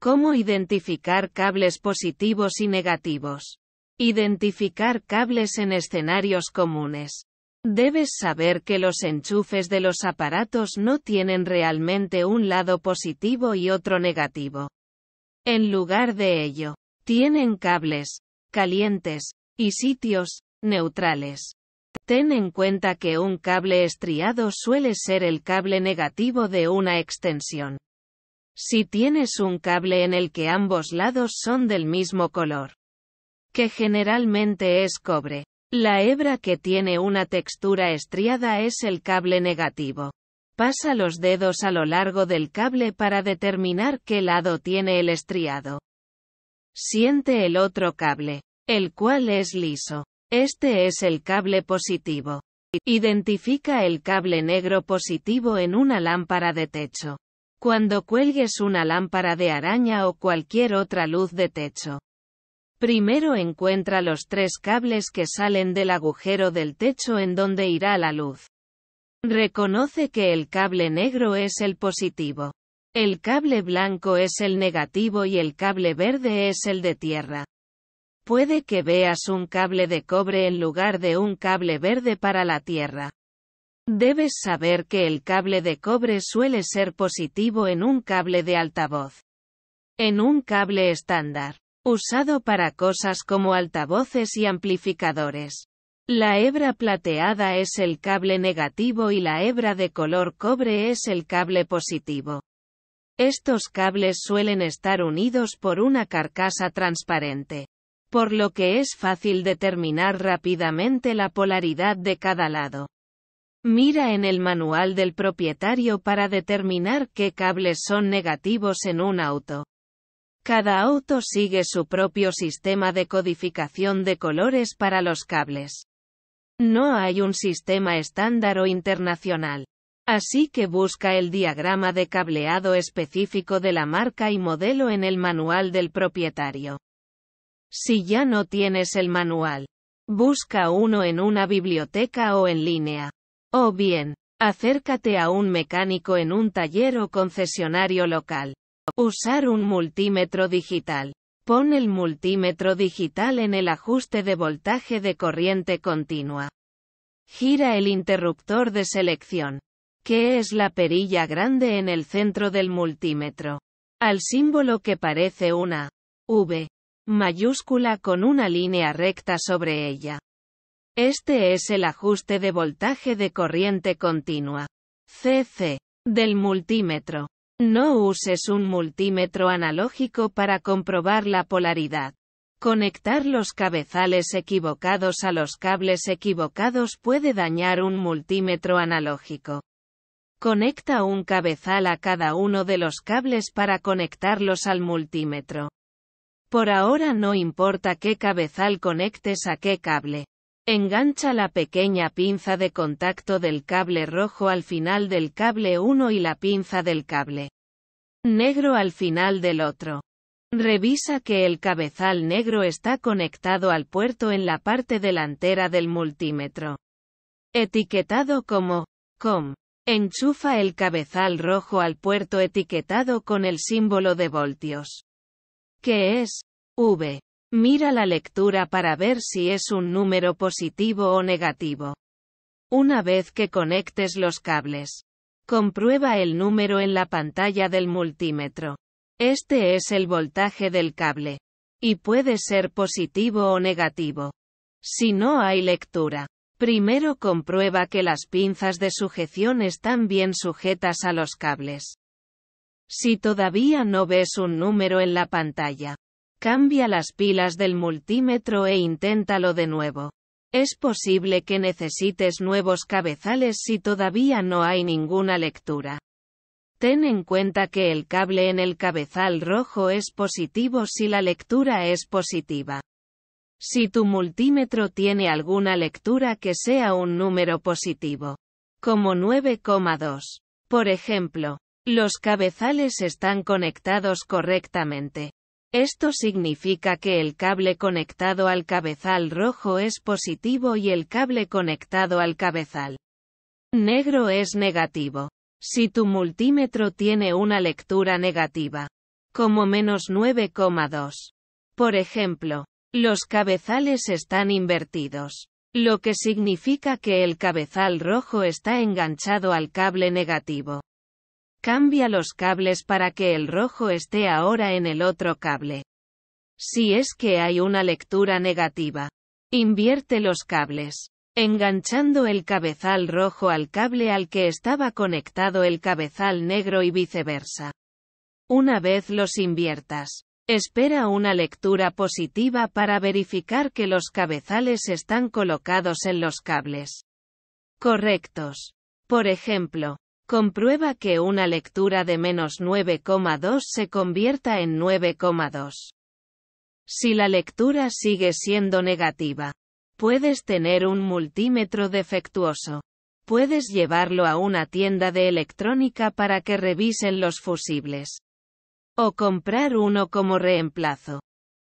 ¿Cómo identificar cables positivos y negativos? Identificar cables en escenarios comunes. Debes saber que los enchufes de los aparatos no tienen realmente un lado positivo y otro negativo. En lugar de ello, tienen cables, calientes, y sitios, neutrales. Ten en cuenta que un cable estriado suele ser el cable negativo de una extensión. Si tienes un cable en el que ambos lados son del mismo color, que generalmente es cobre, la hebra que tiene una textura estriada es el cable negativo. Pasa los dedos a lo largo del cable para determinar qué lado tiene el estriado. Siente el otro cable, el cual es liso. Este es el cable positivo. Identifica el cable negro positivo en una lámpara de techo. Cuando cuelgues una lámpara de araña o cualquier otra luz de techo. Primero encuentra los tres cables que salen del agujero del techo en donde irá la luz. Reconoce que el cable negro es el positivo. El cable blanco es el negativo y el cable verde es el de tierra. Puede que veas un cable de cobre en lugar de un cable verde para la tierra. Debes saber que el cable de cobre suele ser positivo en un cable de altavoz. En un cable estándar, usado para cosas como altavoces y amplificadores. La hebra plateada es el cable negativo y la hebra de color cobre es el cable positivo. Estos cables suelen estar unidos por una carcasa transparente, por lo que es fácil determinar rápidamente la polaridad de cada lado. Mira en el manual del propietario para determinar qué cables son negativos en un auto. Cada auto sigue su propio sistema de codificación de colores para los cables. No hay un sistema estándar o internacional. Así que busca el diagrama de cableado específico de la marca y modelo en el manual del propietario. Si ya no tienes el manual, busca uno en una biblioteca o en línea. O oh, bien, acércate a un mecánico en un taller o concesionario local. Usar un multímetro digital. Pon el multímetro digital en el ajuste de voltaje de corriente continua. Gira el interruptor de selección. que es la perilla grande en el centro del multímetro? Al símbolo que parece una V mayúscula con una línea recta sobre ella. Este es el ajuste de voltaje de corriente continua. CC. Del multímetro. No uses un multímetro analógico para comprobar la polaridad. Conectar los cabezales equivocados a los cables equivocados puede dañar un multímetro analógico. Conecta un cabezal a cada uno de los cables para conectarlos al multímetro. Por ahora no importa qué cabezal conectes a qué cable. Engancha la pequeña pinza de contacto del cable rojo al final del cable 1 y la pinza del cable negro al final del otro. Revisa que el cabezal negro está conectado al puerto en la parte delantera del multímetro. Etiquetado como COM. Enchufa el cabezal rojo al puerto etiquetado con el símbolo de voltios. Que es V. Mira la lectura para ver si es un número positivo o negativo. Una vez que conectes los cables, comprueba el número en la pantalla del multímetro. Este es el voltaje del cable. Y puede ser positivo o negativo. Si no hay lectura, primero comprueba que las pinzas de sujeción están bien sujetas a los cables. Si todavía no ves un número en la pantalla, Cambia las pilas del multímetro e inténtalo de nuevo. Es posible que necesites nuevos cabezales si todavía no hay ninguna lectura. Ten en cuenta que el cable en el cabezal rojo es positivo si la lectura es positiva. Si tu multímetro tiene alguna lectura que sea un número positivo, como 9,2. Por ejemplo, los cabezales están conectados correctamente. Esto significa que el cable conectado al cabezal rojo es positivo y el cable conectado al cabezal negro es negativo. Si tu multímetro tiene una lectura negativa, como menos 9,2. Por ejemplo, los cabezales están invertidos, lo que significa que el cabezal rojo está enganchado al cable negativo. Cambia los cables para que el rojo esté ahora en el otro cable. Si es que hay una lectura negativa. Invierte los cables. Enganchando el cabezal rojo al cable al que estaba conectado el cabezal negro y viceversa. Una vez los inviertas, espera una lectura positiva para verificar que los cabezales están colocados en los cables correctos. Por ejemplo, Comprueba que una lectura de menos 9,2 se convierta en 9,2. Si la lectura sigue siendo negativa, puedes tener un multímetro defectuoso. Puedes llevarlo a una tienda de electrónica para que revisen los fusibles. O comprar uno como reemplazo.